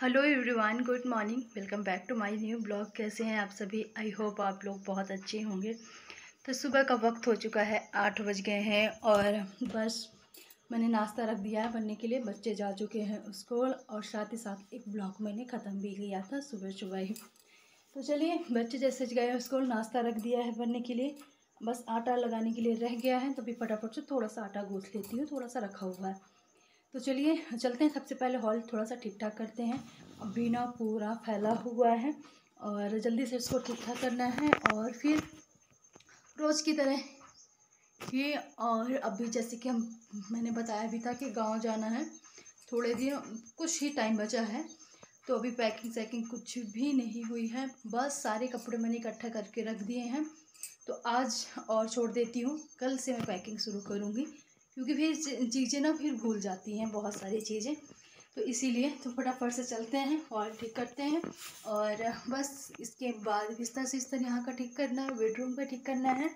hello everyone good morning welcome back to my new blog कैसे हैं आप सभी आई होप आप लोग बहुत अच्छे होंगे तो सुबह का वक्त हो चुका है आठ बज गए हैं और बस मैंने नाश्ता रख दिया है बनने के लिए बच्चे जा चुके हैं स्कूल और साथ ही साथ एक ब्लॉग मैंने ख़त्म भी किया था सुबह सुबह ही तो चलिए बच्चे जैसे गए स्कूल नाश्ता रख दिया है बनने के लिए बस आटा लगाने के लिए रह गया है तो फटाफट से थोड़ा सा आटा गूँथ लेती हूँ थोड़ा सा रखा हुआ है तो चलिए चलते हैं सबसे पहले हॉल थोड़ा सा ठीक ठाक करते हैं बीना पूरा फैला हुआ है और जल्दी से इसको ठीक ठाक करना है और फिर रोज़ की तरह ये और अभी जैसे कि हम मैंने बताया भी था कि गांव जाना है थोड़े दिन कुछ ही टाइम बचा है तो अभी पैकिंग सैकिंग कुछ भी नहीं हुई है बस सारे कपड़े मैंने इकट्ठा करके रख दिए हैं तो आज और छोड़ देती हूँ कल से मैं पैकिंग शुरू करूँगी क्योंकि फिर चीज़ें ना फिर भूल जाती हैं बहुत सारी चीज़ें तो इसीलिए तो फटाफट से चलते हैं और ठीक करते हैं और बस इसके बाद बिस्तर सिस्तर यहाँ का ठीक करना है बेडरूम का ठीक करना है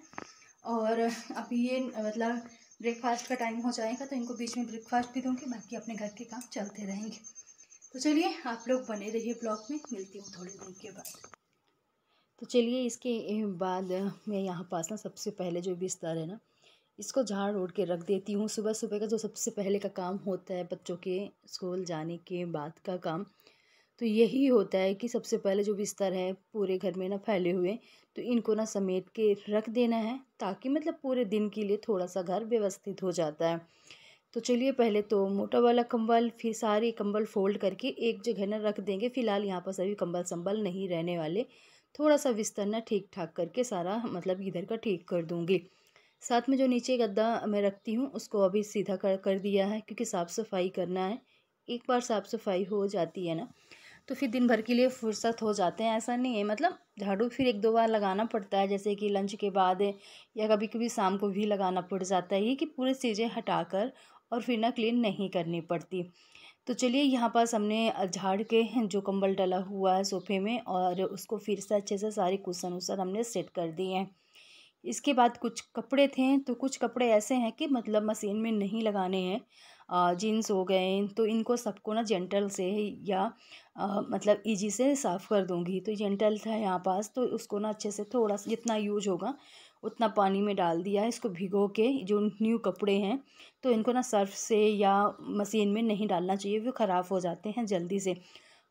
और अभी ये मतलब ब्रेकफास्ट का टाइम हो जाएगा तो इनको बीच में ब्रेकफास्ट भी दूँगी बाकी अपने घर के काम चलते रहेंगे तो चलिए आप लोग बने रहिए ब्लॉग में मिलती हूँ थोड़ी देर के बाद तो चलिए इसके बाद मैं यहाँ पास ना सबसे पहले जो बिस्तर है ना इसको झाड़ ओढ़ के रख देती हूँ सुबह सुबह का जो सबसे पहले का काम होता है बच्चों के स्कूल जाने के बाद का काम तो यही होता है कि सबसे पहले जो बिस्तर है पूरे घर में ना फैले हुए तो इनको ना समेट के रख देना है ताकि मतलब पूरे दिन के लिए थोड़ा सा घर व्यवस्थित हो जाता है तो चलिए पहले तो मोटा वाला कंबल फिर सारे कंबल फोल्ड करके एक जगह ना रख देंगे फ़िलहाल यहाँ पर सभी कंबल संबल नहीं रहने वाले थोड़ा सा बिस्तर ना ठीक ठाक करके सारा मतलब इधर का ठीक कर दूँगी साथ में जो नीचे गद्दा मैं रखती हूँ उसको अभी सीधा कर कर दिया है क्योंकि साफ़ सफाई करना है एक बार साफ़ सफाई हो जाती है ना तो फिर दिन भर के लिए फुर्सत हो जाते हैं ऐसा नहीं है मतलब झाड़ू फिर एक दो बार लगाना पड़ता है जैसे कि लंच के बाद या कभी कभी शाम को भी लगाना पड़ जाता है ये कि पूरे चीज़ें कर और फिर ना क्लीन नहीं करनी पड़ती तो चलिए यहाँ पास हमने झाड़ के जो कंबल डला हुआ है सोफे में और उसको फिर से अच्छे से सारे कुसन उसन हमने सेट कर दिए हैं इसके बाद कुछ कपड़े थे तो कुछ कपड़े ऐसे हैं कि मतलब मशीन में नहीं लगाने हैं जीन्स हो गए तो इनको सबको ना जेंटल से या आ, मतलब इजी से साफ़ कर दूंगी तो जेंटल था यहाँ पास तो उसको ना अच्छे से थोड़ा सा जितना यूज होगा उतना पानी में डाल दिया है इसको भिगो के जो न्यू कपड़े हैं तो इनको ना सर्फ से या मशीन में नहीं डालना चाहिए वो ख़राब हो जाते हैं जल्दी से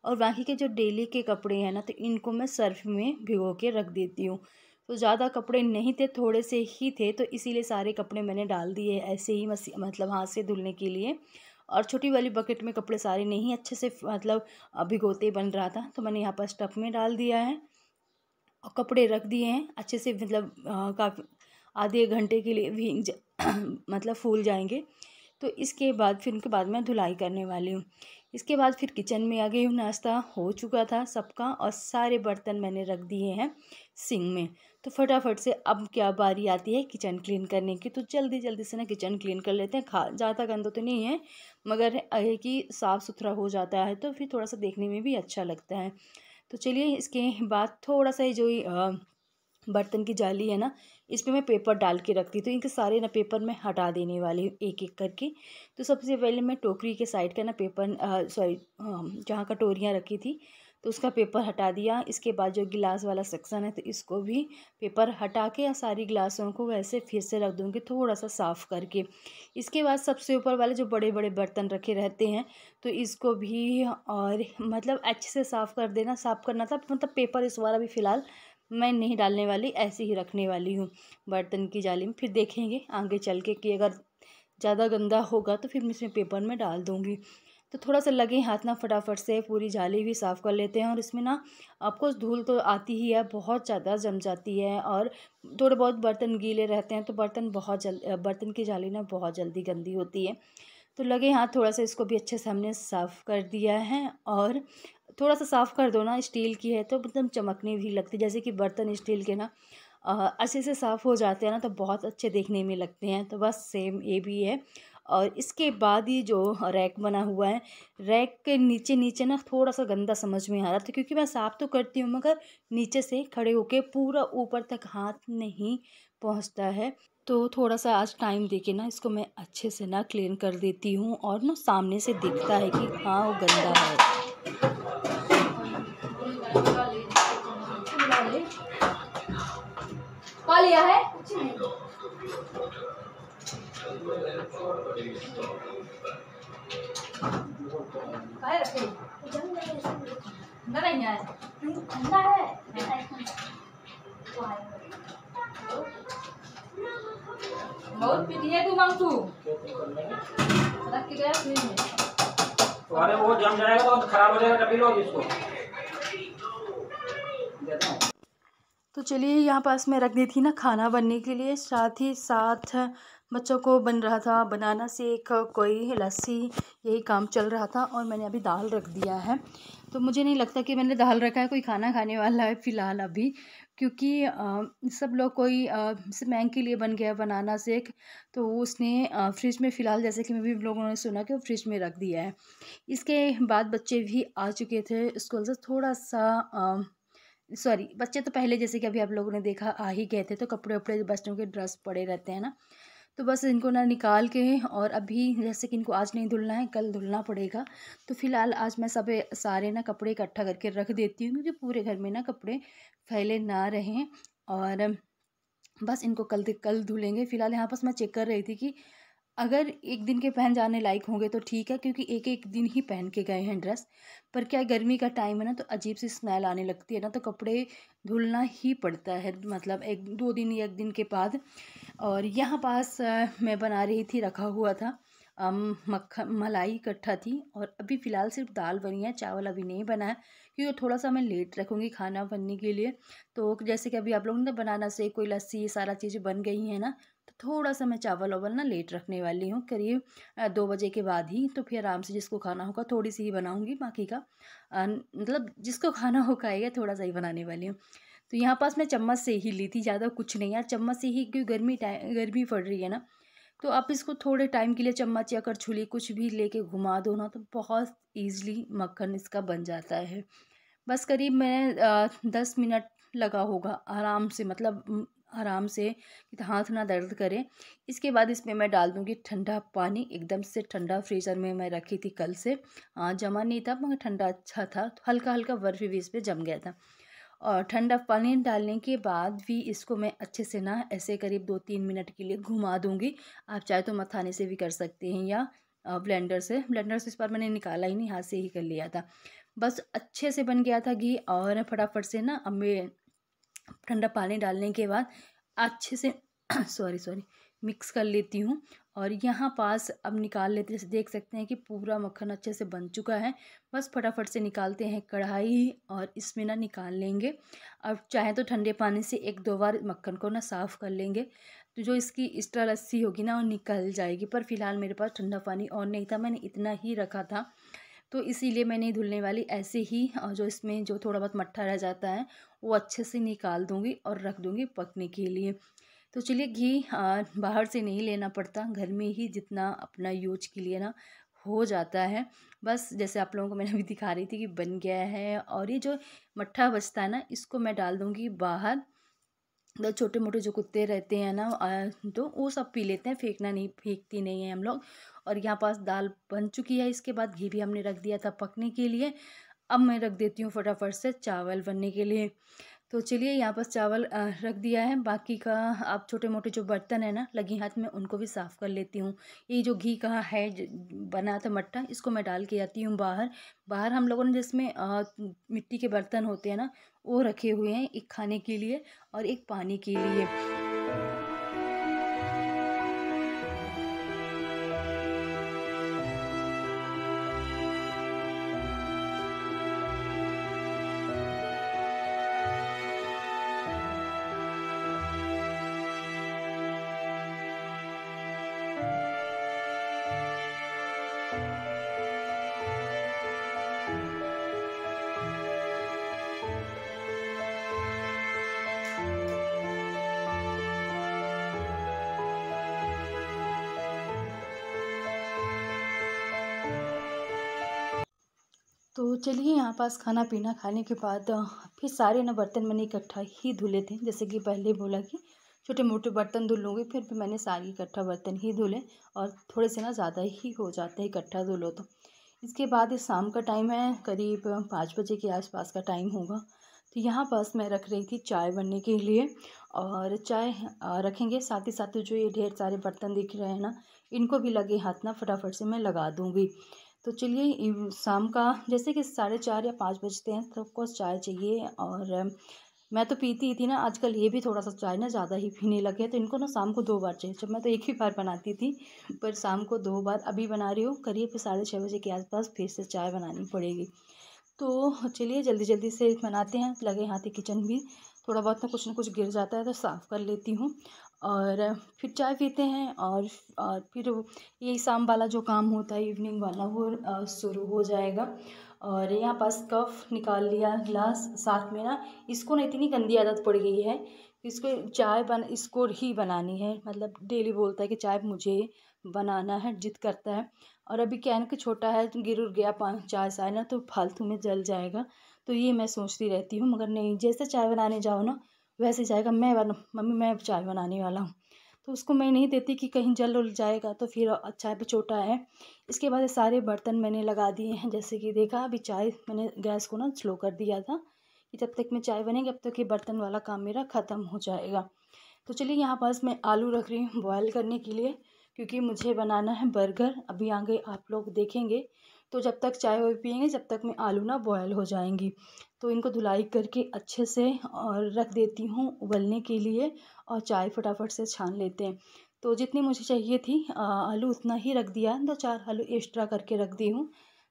और बाकी के जो डेली के कपड़े हैं ना तो इनको मैं सर्फ में भिगो के रख देती हूँ तो ज़्यादा कपड़े नहीं थे थोड़े से ही थे तो इसीलिए सारे कपड़े मैंने डाल दिए ऐसे ही मसी मतलब हाथ से धुलने के लिए और छोटी वाली बकेट में कपड़े सारे नहीं अच्छे से मतलब भिगोते बन रहा था तो मैंने यहाँ पर स्टफ में डाल दिया है और कपड़े रख दिए हैं अच्छे से मतलब काफ़ी आधे घंटे के लिए भी मतलब फूल जाएंगे तो इसके बाद फिर उनके बाद मैं धुलाई करने वाली हूँ इसके बाद फिर किचन में आ गई हूँ नाश्ता हो चुका था सबका और सारे बर्तन मैंने रख दिए हैं सिंग में तो फटाफट से अब क्या बारी आती है किचन क्लीन करने की तो जल्दी जल्दी से ना किचन क्लीन कर लेते हैं खा ज़्यादा गंदा तो नहीं है मगर यह कि साफ़ सुथरा हो जाता है तो फिर थोड़ा सा देखने में भी अच्छा लगता है तो चलिए इसके बाद थोड़ा सा जो बर्तन की जाली है ना इस पर मैं पेपर डाल के रखती तो इनके सारे ना पेपर मैं हटा देने वाली हूँ एक एक करके तो सबसे पहले मैं टोकरी के साइड का ना पेपर सॉरी जहाँ कटोरियाँ रखी थी तो उसका पेपर हटा दिया इसके बाद जो गिलास वाला सेक्शन है तो इसको भी पेपर हटा के या सारी गिलासों को वैसे फिर से रख दूँगी थोड़ा सा साफ़ करके इसके बाद सबसे ऊपर वाले जो बड़े बड़े बर्तन रखे रहते हैं तो इसको भी और मतलब अच्छे से साफ़ कर देना साफ़ करना था मतलब पेपर इस वाला भी फ़िलहाल मैं नहीं डालने वाली ऐसे ही रखने वाली हूँ बर्तन की जाली में फिर देखेंगे आगे चल के कि अगर ज़्यादा गंदा होगा तो फिर मैं इसमें पेपर में डाल दूँगी तो थोड़ा सा लगे हाथ ना फटाफट से पूरी जाली भी साफ़ कर लेते हैं और इसमें ना आपको धूल तो आती ही है बहुत ज़्यादा जम जाती है और थोड़े बहुत बर्तन गीले रहते हैं तो बर्तन बहुत जल बर्तन की जाली ना बहुत जल्दी गंदी होती है तो लगे हाथ थोड़ा सा इसको भी अच्छे से हमने साफ़ कर दिया है और थोड़ा सा साफ़ कर दो ना स्टील की है तो एकदम मतलब चमकने भी लगती जैसे कि बर्तन स्टील के ना अच्छे से साफ़ हो जाते हैं ना तो बहुत अच्छे देखने में लगते हैं तो बस सेम ये भी है और इसके बाद ये जो रैक बना हुआ है रैक के नीचे नीचे ना थोड़ा सा गंदा समझ में आ रहा था क्योंकि मैं साफ़ तो करती हूँ मगर नीचे से खड़े होके पूरा ऊपर तक हाथ नहीं पहुँचता है तो थोड़ा सा आज टाइम देके ना इसको मैं अच्छे से ना क्लीन कर देती हूँ और ना सामने से दिखता है कि हाँ वो गंदा है पा लिया है अरे वो जम जाएगा तो खराब हो जाएगा लोग इसको तो चलिए यहाँ पास मैं रख दी थी ना खाना बनने के लिए साथ ही साथ बच्चों को बन रहा था बनाना से एक कोई लस्सी यही काम चल रहा था और मैंने अभी दाल रख दिया है तो मुझे नहीं लगता कि मैंने दाल रखा है कोई खाना खाने वाला है फ़िलहाल अभी क्योंकि आ, सब लोग कोई मैंग के लिए बन गया बनाना सेक तो वो उसने फ्रिज में फ़िलहाल जैसे कि मैं भी लोगों ने सुना कि वो फ्रिज में रख दिया है इसके बाद बच्चे भी आ चुके थे स्कूल से थोड़ा सा आ, सॉरी बच्चे तो पहले जैसे कि अभी आप लोगों ने देखा आ ही गए थे तो कपड़े वपड़े बच्चों के ड्रेस पड़े रहते हैं ना तो बस इनको ना निकाल के और अभी जैसे कि इनको आज नहीं धुलना है कल धुलना पड़ेगा तो फ़िलहाल आज मैं सब सारे ना कपड़े इकट्ठा करके रख देती हूँ क्योंकि पूरे घर में ना कपड़े फैले ना रहें और बस इनको कल कल धुलेंगे फ़िलहाल यहाँ पर मैं चेक कर रही थी कि अगर एक दिन के पहन जाने लायक होंगे तो ठीक है क्योंकि एक एक दिन ही पहन के गए हैं ड्रेस पर क्या गर्मी का टाइम है ना तो अजीब सी स्मेल आने लगती है ना तो कपड़े धुलना ही पड़ता है मतलब एक दो दिन या एक दिन के बाद और यहाँ पास मैं बना रही थी रखा हुआ था मक्खन मलाई इकट्ठा थी और अभी फ़िलहाल सिर्फ दाल बनी है चावल अभी नहीं बना है क्योंकि थोड़ा सा मैं लेट रखूँगी खाना बनने के लिए तो जैसे कि अभी आप लोगों ने तो बनाना से कोई लस्सी ये सारा चीज़ें बन गई है ना थोड़ा सा मैं चावल वावल ना लेट रखने वाली हूँ करीब दो बजे के बाद ही तो फिर आराम से जिसको खाना होगा थोड़ी सी ही बनाऊँगी बाकी का मतलब जिसको खाना हो खाएगा थोड़ा सा ही बनाने वाली हूँ तो यहाँ पास मैं चम्मच से ही ली थी ज़्यादा कुछ नहीं यार चम्मच से ही क्योंकि गर्मी टाइम गर्मी पड़ रही है ना तो आप इसको थोड़े टाइम के लिए चम्मच या करछुली कुछ भी लेके घुमा दो ना तो बहुत ईजिली मक्खन इसका बन जाता है बस करीब मैंने दस मिनट लगा होगा आराम से मतलब आराम से कि हाथ ना दर्द करे इसके बाद इसमें मैं डाल दूँगी ठंडा पानी एकदम से ठंडा फ्रीज़र में मैं रखी थी कल से हाँ जमा नहीं था मगर ठंडा अच्छा था तो हल्का हल्का बर्फ़ भी इस पर जम गया था और ठंडा पानी डालने के बाद भी इसको मैं अच्छे से ना ऐसे करीब दो तीन मिनट के लिए घुमा दूँगी आप चाहे तो मथाने से भी कर सकते हैं या ब्लेंडर से ब्लेंडर से इस बार मैंने निकाला ही नहीं हाथ से ही कर लिया था बस अच्छे से बन गया था घी और फटाफट से ना अब मैं ठंडा पानी डालने के बाद अच्छे से सॉरी सॉरी मिक्स कर लेती हूँ और यहाँ पास अब निकाल लेते जैसे देख सकते हैं कि पूरा मक्खन अच्छे से बन चुका है बस फटाफट से निकालते हैं कढ़ाई और इसमें ना निकाल लेंगे अब चाहे तो ठंडे पानी से एक दो बार मक्खन को ना साफ़ कर लेंगे तो जो इसकी एक्स्ट्रा लस्सी होगी ना वो निकल जाएगी पर फिलहाल मेरे पास ठंडा पानी और नहीं था मैंने इतना ही रखा था तो इसीलिए मैंने धुलने वाली ऐसे ही और जो इसमें जो थोड़ा बहुत मट्ठा रह जाता है वो अच्छे से निकाल दूँगी और रख दूँगी पकने के लिए तो चलिए घी बाहर से नहीं लेना पड़ता घर में ही जितना अपना यूज के लिए ना हो जाता है बस जैसे आप लोगों को मैंने अभी दिखा रही थी कि बन गया है और ये जो मट्ठा बचता है ना इसको मैं डाल दूँगी बाहर मतलब छोटे मोटे जो कुत्ते रहते हैं ना तो वो सब पी लेते हैं फेंकना नहीं फेंकती नहीं है हम लोग और यहाँ पास दाल बन चुकी है इसके बाद घी भी हमने रख दिया था पकने के लिए अब मैं रख देती हूँ फटाफट से चावल बनने के लिए तो चलिए यहाँ पर चावल रख दिया है बाकी का आप छोटे मोटे जो बर्तन है ना लगी हाथ में उनको भी साफ़ कर लेती हूँ ये जो घी का है बना था मट्टा इसको मैं डाल के आती हूँ बाहर बाहर हम लोगों ने जिसमें मिट्टी के बर्तन होते हैं ना वो रखे हुए हैं एक खाने के लिए और एक पानी के लिए तो चलिए यहाँ पास खाना पीना खाने के बाद फिर सारे ना बर्तन मैंने इकट्ठा ही धुले थे जैसे कि पहले बोला कि छोटे मोटे बर्तन धुल लूँगी फिर भी मैंने सारे इकट्ठा बर्तन ही धुले और थोड़े से ना ज़्यादा ही हो जाते हैं इकट्ठा धुलो तो इसके बाद इस शाम का टाइम है करीब पाँच बजे के आसपास का टाइम होगा तो यहाँ पास मैं रख रही थी चाय बनने के लिए और चाय रखेंगे साथ ही साथ जो ये ढेर सारे बर्तन दिख रहे हैं ना इनको भी लगे हाथ ना फटाफट से मैं लगा दूँगी तो चलिए शाम का जैसे कि साढ़े चार या पाँच बजते हैं तो ऑफकोर्स चाय चाहिए और मैं तो पीती ही थी ना आजकल ये भी थोड़ा सा चाय ना ज़्यादा ही पीने लगे तो इनको ना शाम को दो बार चाहिए जब मैं तो एक ही बार बनाती थी पर शाम को दो बार अभी बना रही हूँ करीब साढ़े छः बजे के आसपास फिर से चाय बनानी पड़ेगी तो चलिए जल्दी जल्दी से बनाते हैं लगे हाथी किचन भी थोड़ा बहुत ना कुछ ना कुछ गिर जाता है तो साफ़ कर लेती हूँ और फिर चाय पीते हैं और और फिर ये शाम वाला जो काम होता है इवनिंग वाला वो शुरू हो जाएगा और यहाँ पास कफ निकाल लिया ग्लास साथ में ना इसको ना इतनी गंदी आदत पड़ गई है इसको चाय बन इसको ही बनानी है मतलब डेली बोलता है कि चाय मुझे बनाना है जिद करता है और अभी कैन का छोटा है तो गिर उड़ गया चाय साय ना तो फालतू में जल जाएगा तो ये मैं सोचती रहती हूँ मगर नहीं जैसे चाय बनाने जाओ ना वैसे जाएगा मैं मम्मी मैं चाय बनाने वाला हूँ तो उसको मैं नहीं देती कि कहीं जल उल जाएगा तो फिर अच्छा भी तो छोटा है इसके बाद सारे बर्तन मैंने लगा दिए हैं जैसे कि देखा अभी चाय मैंने गैस को ना स्लो कर दिया था कि जब तक मैं चाय बनेगी अब तक ये बर्तन वाला काम मेरा ख़त्म हो जाएगा तो चलिए यहाँ पास मैं आलू रख रही हूँ बॉयल करने के लिए क्योंकि मुझे बनाना है बर्गर अभी आगे आप लोग देखेंगे तो जब तक चाय वाय पियेंगे जब तक मैं आलू ना बॉयल हो जाएंगी तो इनको धुलाई करके अच्छे से और रख देती हूँ उबलने के लिए और चाय फटाफट से छान लेते हैं तो जितनी मुझे चाहिए थी आलू उतना ही रख दिया दो चार आलू एक्स्ट्रा करके रख दी हूँ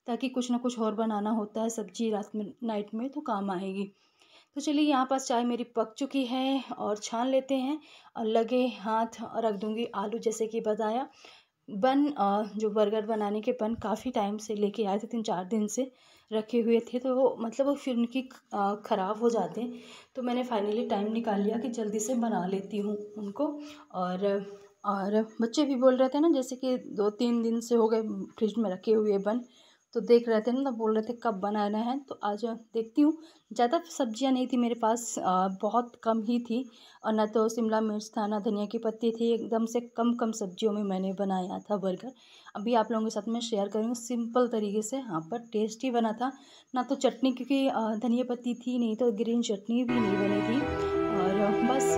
ताकि कुछ ना कुछ और बनाना होता है सब्जी रात में नाइट में तो काम आएगी तो चलिए यहाँ पास चाय मेरी पक चुकी है और छान लेते हैं और लगे हाथ रख दूँगी आलू जैसे कि बताया बन जो बर्गर बनाने के बन काफ़ी टाइम से लेके आए थे तीन चार दिन से रखे हुए थे तो वो मतलब वो फिर उनकी ख़राब हो जाते हैं तो मैंने फाइनली टाइम निकाल लिया कि जल्दी से बना लेती हूँ उनको और और बच्चे भी बोल रहे थे ना जैसे कि दो तीन दिन से हो गए फ्रिज में रखे हुए बन तो देख रहे थे ना तो बोल रहे थे कब बनाना है तो आज देखती हूँ ज़्यादा सब्जियाँ नहीं थी मेरे पास आ, बहुत कम ही थी और ना तो शिमला मिर्च था ना धनिया की पत्ती थी एकदम से कम कम सब्जियों में मैंने बनाया था बर्गर अभी आप लोगों के साथ मैं शेयर करूँगी सिंपल तरीके से हाँ पर टेस्टी बना था ना तो चटनी क्योंकि धनिया पत्ती थी नहीं तो ग्रीन चटनी भी नहीं बनी थी और बस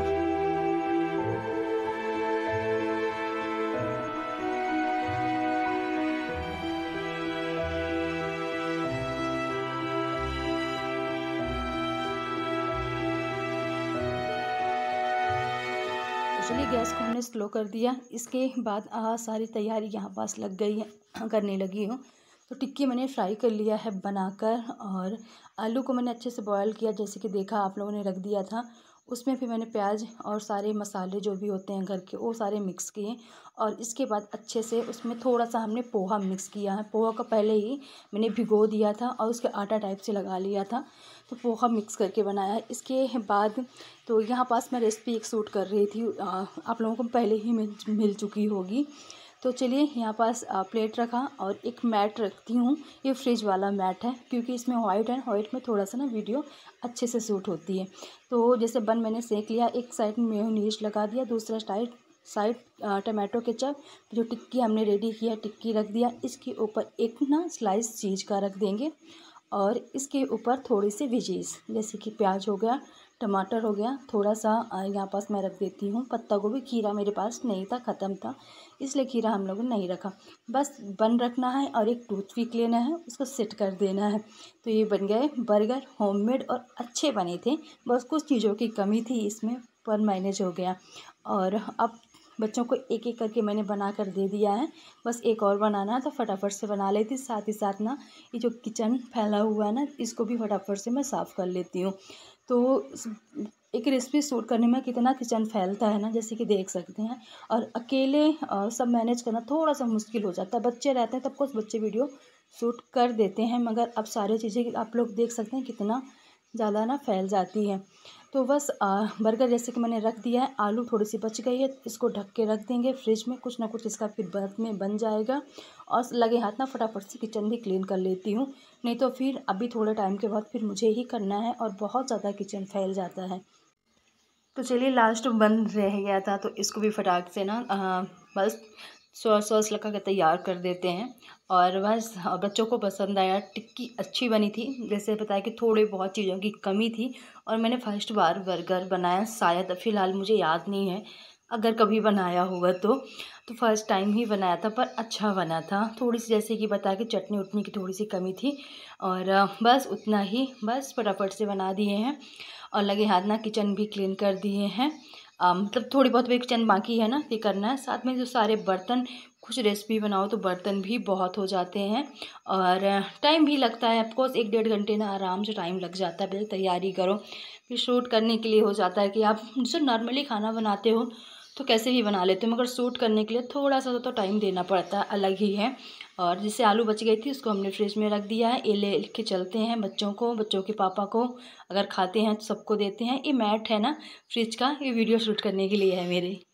स्लो कर दिया इसके बाद आ सारी तैयारी यहाँ पास लग गई है करने लगी हूँ तो टिक्की मैंने फ्राई कर लिया है बनाकर और आलू को मैंने अच्छे से बॉयल किया जैसे कि देखा आप लोगों ने रख दिया था उसमें फिर मैंने प्याज और सारे मसाले जो भी होते हैं घर के वो सारे मिक्स किए और इसके बाद अच्छे से उसमें थोड़ा सा हमने पोहा मिक्स किया है पोहा को पहले ही मैंने भिगो दिया था और उसके आटा टाइप से लगा लिया था तो पोहा मिक्स करके बनाया है इसके बाद तो यहाँ पास मैं रेसिपी एक सूट कर रही थी आप लोगों को पहले ही मिल चुकी होगी तो चलिए यहाँ पास प्लेट रखा और एक मैट रखती हूँ ये फ्रिज वाला मैट है क्योंकि इसमें वाइट है वाइट में थोड़ा सा ना वीडियो अच्छे से सूट होती है तो जैसे बन मैंने सेक लिया एक साइड में मेयोनीज लगा दिया दूसरा साइड साइड टमाटो केचप जो टिक्की हमने रेडी किया टिक्की रख दिया इसके ऊपर एक ना स्लाइस चीज़ का रख देंगे और इसके ऊपर थोड़ी सी विजीज़ जैसे कि प्याज हो गया टमाटर हो गया थोड़ा सा यहाँ पास मैं रख देती हूँ पत्ता गोभी खीरा मेरे पास नहीं था ख़त्म था इसलिए खीरा हम लोगों ने नहीं रखा बस बन रखना है और एक टूथपिक लेना है उसको सेट कर देना है तो ये बन गए बर्गर होममेड और अच्छे बने थे बस कुछ चीज़ों की कमी थी इसमें पर मैनेज हो गया और अब बच्चों को एक एक करके मैंने बना कर दे दिया है बस एक और बनाना है तो फटाफट से बना लेती साथ ही साथ ना ये जो किचन फैला हुआ है ना इसको भी फटाफट से मैं साफ़ कर लेती हूँ तो एक रेसिपी शूट करने में कितना किचन फैलता है ना जैसे कि देख सकते हैं और अकेले और सब मैनेज करना थोड़ा सा मुश्किल हो जाता है बच्चे रहते हैं तब कुछ बच्चे वीडियो शूट कर देते हैं मगर अब सारी चीज़ें आप लोग देख सकते हैं कितना ज़्यादा ना फैल जाती है तो बस आ, बर्गर जैसे कि मैंने रख दिया है आलू थोड़ी सी बच गई है इसको ढक के रख देंगे फ्रिज में कुछ ना कुछ इसका फिर बाद में बन जाएगा और लगे हाथ ना फटाफट से किचन भी क्लीन कर लेती हूँ नहीं तो फिर अभी थोड़े टाइम के बाद फिर मुझे ही करना है और बहुत ज़्यादा किचन फैल जाता है तो चलिए लास्ट बंद रह गया था तो इसको भी फटाक से ना बस सोया सॉस लगा के तैयार कर देते हैं और बस बच्चों को पसंद आया टिक्की अच्छी बनी थी जैसे बताया कि थोड़े बहुत चीज़ों की कमी थी और मैंने फ़र्स्ट बार बर्गर बनाया शायद फ़िलहाल मुझे याद नहीं है अगर कभी बनाया होगा तो तो फर्स्ट टाइम ही बनाया था पर अच्छा बना था थोड़ी सी जैसे कि बताया कि चटनी उटनी की थोड़ी सी कमी थी और बस उतना ही बस फटाफट से बना दिए हैं और लगे हाथ ना किचन भी क्लीन कर दिए हैं मतलब थोड़ी बहुत भी किचन बाकी है ना ये करना है साथ में जो सारे बर्तन कुछ रेसिपी बनाओ तो बर्तन भी बहुत हो जाते हैं और टाइम भी लगता है ऑफकोर्स एक डेढ़ घंटे ना आराम से टाइम लग जाता है पहले तैयारी करो फिर शूट करने के लिए हो जाता है कि आप जो नॉर्मली खाना बनाते हो तो कैसे भी बना लेते हो मगर सूट करने के लिए थोड़ा सा तो टाइम देना पड़ता है अलग ही है और जिसे आलू बच गई थी उसको हमने फ्रिज में रख दिया है ये ले के चलते हैं बच्चों को बच्चों के पापा को अगर खाते हैं तो सबको देते हैं ये मैट है ना फ्रिज का ये वीडियो शूट करने के लिए है मेरी